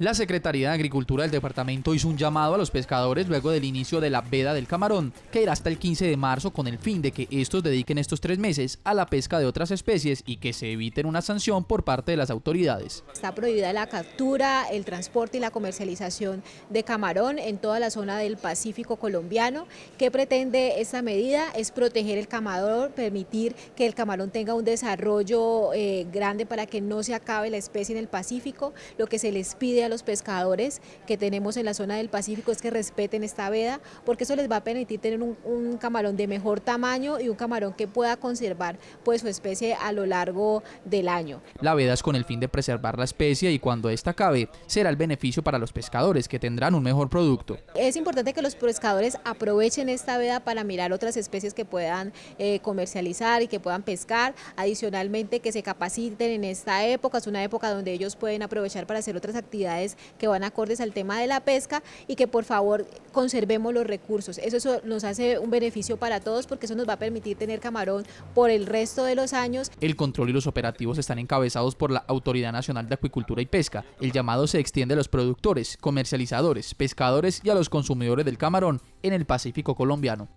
La Secretaría de Agricultura del departamento hizo un llamado a los pescadores luego del inicio de la veda del camarón, que irá hasta el 15 de marzo con el fin de que estos dediquen estos tres meses a la pesca de otras especies y que se eviten una sanción por parte de las autoridades. Está prohibida la captura, el transporte y la comercialización de camarón en toda la zona del Pacífico colombiano. ¿Qué pretende esta medida? Es proteger el camarón, permitir que el camarón tenga un desarrollo eh, grande para que no se acabe la especie en el Pacífico. Lo que se les pide a los pescadores que tenemos en la zona del Pacífico es que respeten esta veda, porque eso les va a permitir tener un, camarón de mejor tamaño y un camarón que pueda conservar pues, su especie a lo largo del año. La veda es con el fin de preservar la especie y cuando esta acabe será el beneficio para los pescadores que tendrán un mejor producto. Es importante que los pescadores aprovechen esta veda para mirar otras especies que puedan eh, comercializar y que puedan pescar, adicionalmente que se capaciten en esta época, es una época donde ellos pueden aprovechar para hacer otras actividades que van acordes al tema de la pesca y que por favor conservemos los recursos. eso nos hace un beneficio para todos porque eso nos va a permitir tener camarón por el resto de los años. El control y los operativos están encabezados por la Autoridad Nacional de Acuicultura y Pesca. El llamado se extiende a los productores, comercializadores, pescadores y a los consumidores del camarón en el Pacífico colombiano.